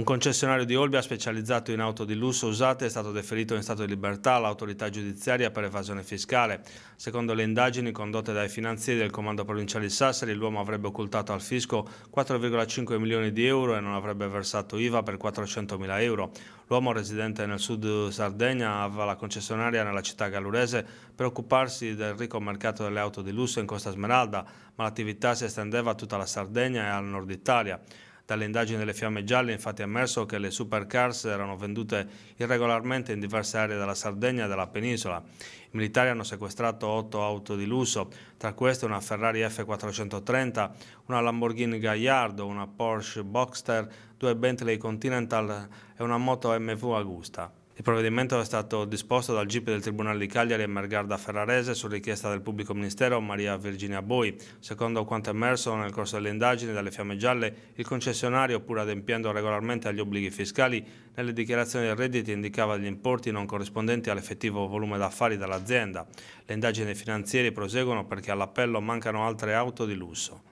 Un concessionario di Olbia specializzato in auto di lusso usate è stato deferito in stato di libertà all'autorità giudiziaria per evasione fiscale. Secondo le indagini condotte dai finanzieri del comando provinciale di Sassari, l'uomo avrebbe occultato al fisco 4,5 milioni di euro e non avrebbe versato IVA per 400 mila euro. L'uomo residente nel sud Sardegna aveva la concessionaria nella città gallurese per occuparsi del ricco mercato delle auto di lusso in Costa Smeralda, ma l'attività si estendeva a tutta la Sardegna e al nord Italia. Dalle indagini delle Fiamme Gialle infatti è emerso che le supercars erano vendute irregolarmente in diverse aree della Sardegna e della penisola. I militari hanno sequestrato otto auto di lusso, tra queste una Ferrari F430, una Lamborghini Gallardo, una Porsche Boxster, due Bentley Continental e una moto MV Agusta. Il provvedimento è stato disposto dal GIP del Tribunale di Cagliari e Mergarda Ferrarese su richiesta del pubblico ministero Maria Virginia Boi. Secondo quanto emerso nel corso delle indagini dalle Fiamme Gialle, il concessionario, pur adempiendo regolarmente agli obblighi fiscali, nelle dichiarazioni dei redditi indicava gli importi non corrispondenti all'effettivo volume d'affari dall'azienda. Le indagini finanziarie proseguono perché all'appello mancano altre auto di lusso.